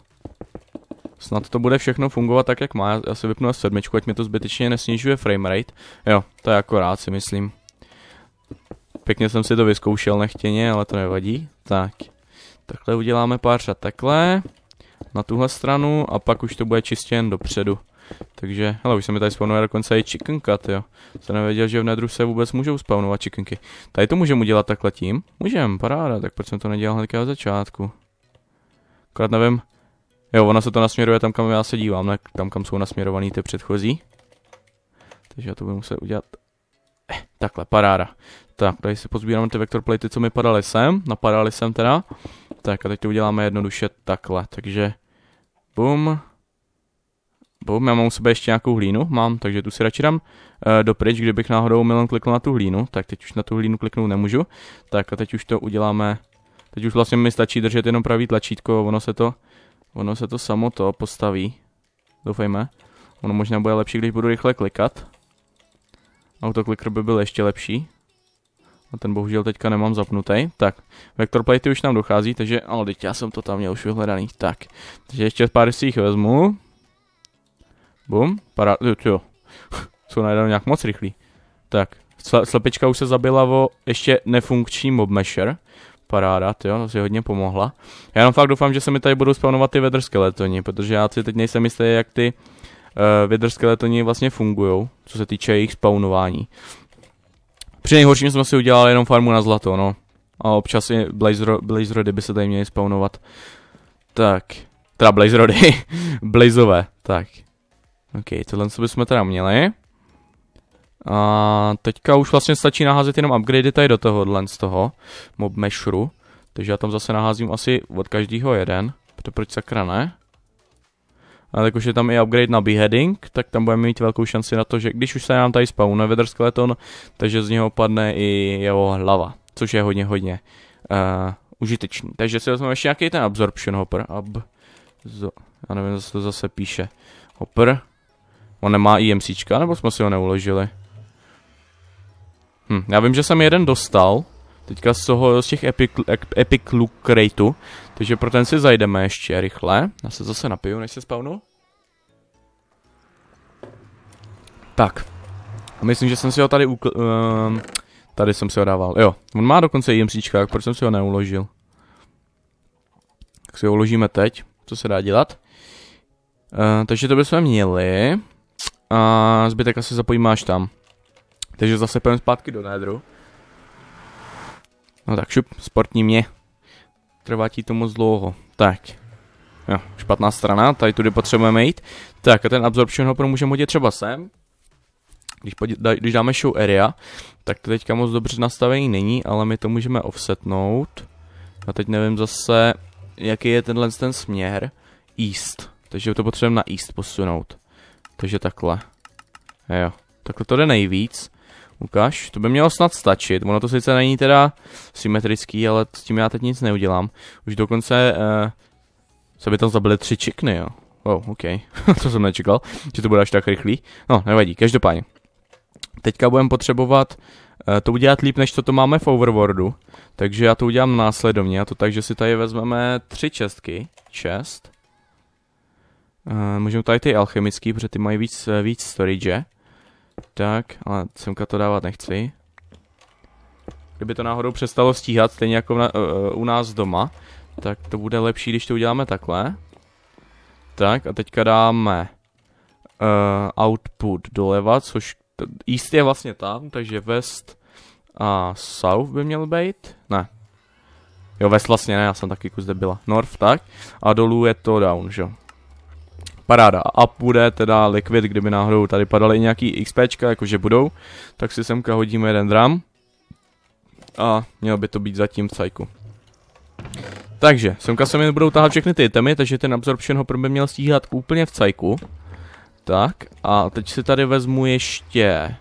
Snad to bude všechno fungovat tak, jak má. Já si vypnu na sedmičku, ať mi to zbytečně nesnižuje framerate. Jo, to je akorát si myslím. Pěkně jsem si to vyzkoušel nechtěně, ale to nevadí. Tak, takhle uděláme pár řad takhle, na tuhle stranu a pak už to bude čistě jen dopředu. Takže, hele, už se mi tady spawnuje dokonce i cut, jo. Jsem nevěděl, že v nedru se vůbec můžou spawnovat chickenky. Tady to můžeme udělat takhle tím? Můžem, paráda, tak proč jsem to nedělal hnedka od začátku? Akorát nevím. Jo, ona se to nasměruje tam, kam já se dívám, ne? Tam, kam jsou nasměrovaný ty předchozí. Takže já to budu muset udělat eh, takhle, paráda. Tak, tady si pozbírám ty vector platey, co mi padaly sem, napadaly sem teda. Tak a teď to uděláme jednoduše takhle, takže bum, bum, já mám u sebe ještě nějakou hlínu, mám, takže tu si radši dám e, do kdybych náhodou milon klikl na tu hlínu, tak teď už na tu hlínu kliknout nemůžu, tak a teď už to uděláme, teď už vlastně mi stačí držet jenom pravý tlačítko, ono se to, ono se to samo to postaví, doufejme, ono možná bude lepší, když budu rychle klikat, autoklikr by byl ještě lepší, a ten bohužel teďka nemám zapnutý. Tak, vektor plate už nám dochází, takže ano, teď já jsem to tam měl už vyhledaný. Tak, takže ještě pár si jich vezmu. Bum, para, jo, jo. jsou najednou nějak moc rychlí. Tak, slepička už se zabila o ještě nefunkční mob mesher. Paráda, jo, to si hodně pomohla. Já jenom fakt doufám, že se mi tady budou spawnovat ty vedrskeletoni, protože já si teď nejsem jistý, jak ty uh, eh, vedrskeletoni vlastně fungují, co se týče jejich spawnování. Při nejhorším jsme si udělali jenom farmu na zlato, no. A občas i blazerody by se tady měly spawnovat. Tak. Teda blazerody. Blazové. Tak. OK, tohle co bychom teda měli. A teďka už vlastně stačí naházet jenom upgrady tady do tohohle z toho mob meshru. Takže já tam zase naházím asi od každého jeden. Proč sakra ne? jakož je tam i upgrade na beheading, tak tam budeme mít velkou šanci na to, že když už se nám tady spawne Wither Skeleton, takže z něho padne i jeho hlava, což je hodně, hodně uh, užitečný. Takže si vezmeme ještě nějaký ten absorption hopper, ab, zo, já nevím, zase to zase píše, hopper, on nemá IMCčka, e nebo jsme si ho neuložili? Hm, já vím, že jsem jeden dostal, teďka z toho, z těch Epic, epic Look Crateu, takže pro ten si zajdeme ještě rychle, já se zase napiju, než se spawnu. Tak, myslím, že jsem si ho tady ukl... Uh, tady jsem si ho dával, jo, on má dokonce i tak proč jsem si ho neuložil? Tak si ho uložíme teď, co se dá dělat. Uh, takže to bychom měli. A zbytek asi zapojíme až tam. Takže zase půjdeme zpátky do nédru. No tak šup, sportní mě. Trvá ti to moc dlouho. Tak. Jo, špatná strana, tady tudy potřebujeme jít. Tak a ten absorption hopper můžeme hodit třeba sem. Když, když dáme show area, tak to teďka moc dobře nastavený není, ale my to můžeme offsetnout. A teď nevím zase, jaký je tenhle ten směr. East. Takže to potřebujeme na east posunout. Takže takhle. Jo. Takhle to jde nejvíc. Ukaž, to by mělo snad stačit. Ono to sice není teda symetrický, ale s tím já teď nic neudělám. Už dokonce uh, se by tam zabili tři čikny, jo. Wow, ok, to jsem nečekal, že to bude až tak rychlý. No, nevadí, každopádně. Teďka budeme potřebovat uh, to udělat líp, než to, to máme v Overworldu. Takže já to udělám následovně, a to tak, že si tady vezmeme tři čestky. Čest. Uh, můžeme tady ty alchemický, protože ty mají víc, víc storage. Tak, ale semka to dávat nechci. Kdyby to náhodou přestalo stíhat, stejně jako na, uh, u nás doma, tak to bude lepší, když to uděláme takhle. Tak a teďka dáme uh, output doleva, což east je vlastně tam, takže west a south by měl být. Ne. Jo, west vlastně ne, já jsem taky kus debila. North, tak. A dolů je to down, že jo paráda. A bude teda Liquid, kdyby náhodou tady padaly nějaký XPčka, jakože budou, tak si semka hodíme jeden dram. A mělo by to být zatím v cajku. Takže, semka se mi budou táhat všechny ty itemy, takže ten absorption ho by měl stíhat úplně v cajku. Tak, a teď si tady vezmu ještě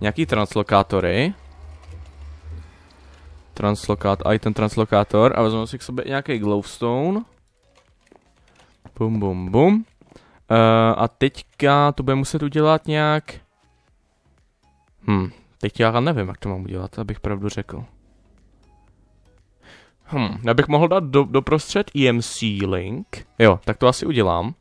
nějaký translokátory. Translokát, a i ten translokátor a vezmu si k sobě nějaký glowstone. Bum, bum, bum. Uh, a teďka to bude muset udělat nějak... Hm, teď já nevím, jak to mám udělat, abych pravdu řekl. Hm, já bych mohl dát do, doprostřed EMC link. Jo, tak to asi udělám.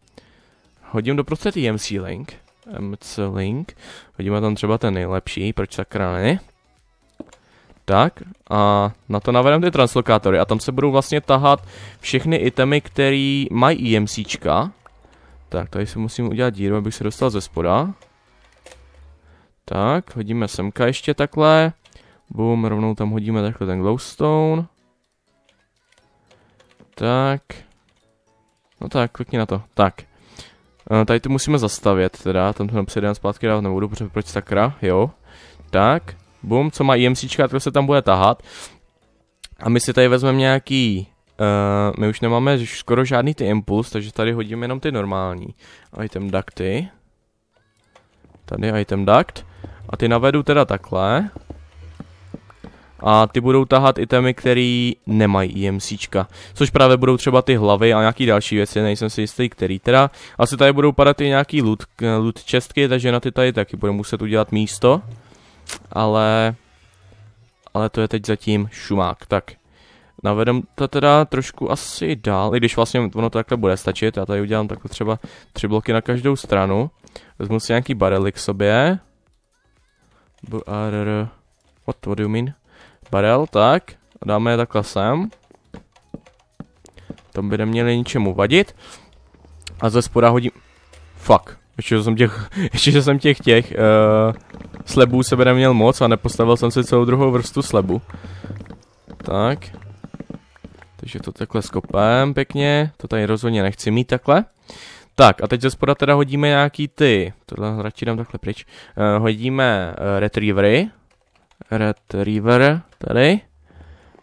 Hodím doprostřed EMC link. E MC link. Hodíme tam třeba ten nejlepší, proč sakra ne? Tak, a na to navedem ty translokátory. A tam se budou vlastně tahat všechny itemy, které mají EMCčka. Tak, tady si musím udělat díru, abych se dostal ze spoda. Tak, hodíme semka ještě takhle. Boom, rovnou tam hodíme takhle ten glowstone. Tak. No tak, klikni na to. Tak. Eh, tady to musíme zastavit, teda, tam ten obsidian zpátky dát nebudu, protože proč sakra, jo. Tak, bum, co má IMCčka, to se tam bude tahat. A my si tady vezmeme nějaký Eh, my už nemáme skoro žádný ty impuls, takže tady hodíme jenom ty normální. Item ducty. Tady item duct. A ty navedu teda takhle. A ty budou tahat itemy, který nemají IMCčka. E Což právě budou třeba ty hlavy a nějaký další věci, nejsem si jistý, který teda. Asi tady budou padat i nějaký loot, eh, loot čestky, takže na ty tady taky budeme muset udělat místo. Ale... Ale to je teď zatím šumák, tak. Navedem to teda trošku asi dál, i když vlastně ono to takhle bude stačit, já tady udělám takhle třeba tři bloky na každou stranu. Vezmu si nějaký barely k sobě. B -a -r -r. What, what do you mean? Barel, tak. Dáme je takhle sem. to by neměli ničemu vadit. A ze spoda hodím... Fuck. Ještě, že jsem těch, ještě, že jsem těch těch uh, slebů sebe neměl moc a nepostavil jsem si celou druhou vrstu slebu. Tak. Takže to takhle skopem pěkně, to tady rozhodně nechci mít takhle. Tak a teď ze spoda teda hodíme nějaký ty, tohle radši dám takhle pryč, uh, hodíme uh, retrievery, retriever tady,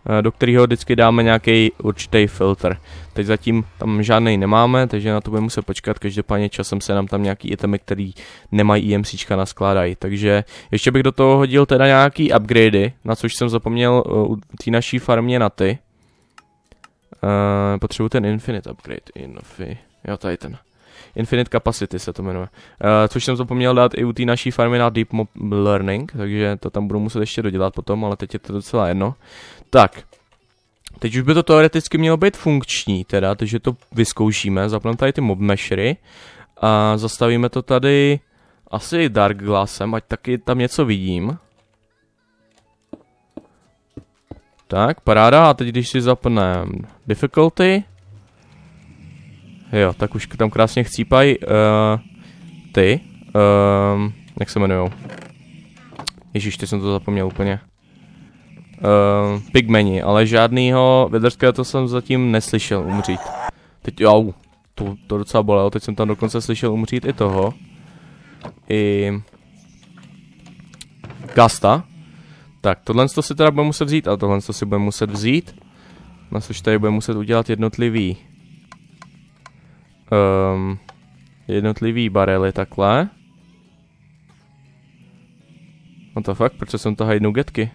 uh, do kterého vždycky dáme nějaký určitý filtr. Teď zatím tam žádný nemáme, takže na to budeme muset počkat, každopádně časem se nám tam nějaký itemy, který nemají IMCčka e naskládají. Takže ještě bych do toho hodil teda nějaký upgradey, na což jsem zapomněl uh, u té naší farmě na ty, Uh, potřebuji ten Infinite Upgrade. Infi. Jo, tady ten. Infinite Capacity se to jmenuje. Uh, což jsem zapomněl dát i u té naší farmy na Deep Mob Learning, takže to tam budu muset ještě dodělat potom, ale teď je to docela jedno. Tak, Teď už by to teoreticky mělo být funkční, teda, takže to vyzkoušíme. Zapneme tady ty mob meshery a zastavíme to tady asi dark glassem, ať taky tam něco vidím. Tak, paráda. A teď když si zapneme difficulty. Jo, tak už tam krásně chcípají uh, eh, ty. Uh, jak se jmenujou? Ježíš, ty jsem to zapomněl úplně. Uh, pigmeni, ale žádnýho vědrského to jsem zatím neslyšel umřít. Teď, jo. to, to docela bolelo, teď jsem tam dokonce slyšel umřít i toho. I... Gasta, tak, tohle to si teda budeme muset vzít a tohle to si budeme muset vzít. Na což tady budeme muset udělat jednotlivý... Um, jednotlivý barely takhle. No to fakt, proč jsem tahají nugetky?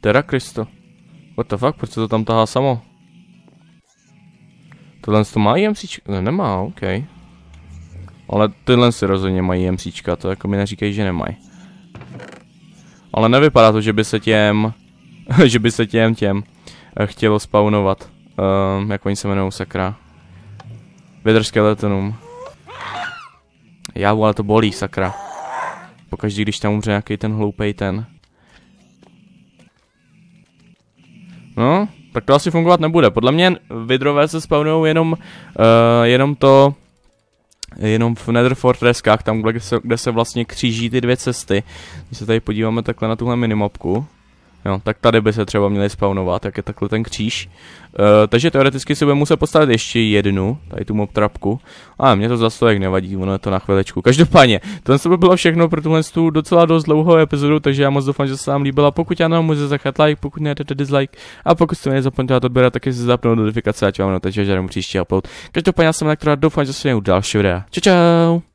Terra Kristo. What the fuck, proč se to tam tahá samo? Tohle to má jemříčka? Ne, no, nemá, Okay. Ale tyhle si rozhodně mají jemříčka, to jako mi neříkej, že nemají. Ale nevypadá to, že by se těm, že by se těm těm eh, chtělo spawnovat. Um, jak oni se jmenují, sakra. Vydrž skeletonům. Já, ale to bolí, sakra. Pokaždý, když tam umře nějaký ten hloupej ten. No, tak to asi fungovat nebude. Podle mě vidrové se spawnují jenom, uh, jenom to, jenom v Nether Fortresskách, tam, kde se, kde se vlastně kříží ty dvě cesty. Když se tady podíváme takhle na tuhle minimapku, Jo, tak tady by se třeba měly spawnovat, jak je takhle ten kříž. E, takže teoreticky si budeme muset postavit ještě jednu, tady tu mob trapku. A mě to zase tak nevadí, ono je to na chvilečku. Každopádně, to by bylo všechno pro tuhle tu docela dost dlouhou epizodu, takže já moc doufám, že se vám líbila. Pokud ano, můžete zachat like, pokud ne, dejte dislike. A pokud jste mě zapomněli odběrat, taky si zapnout notifikace, ať vám nateče žádnou příští upload. Každopádně já jsem Lektora, doufám, že se u dalšího videa. Čau, čau!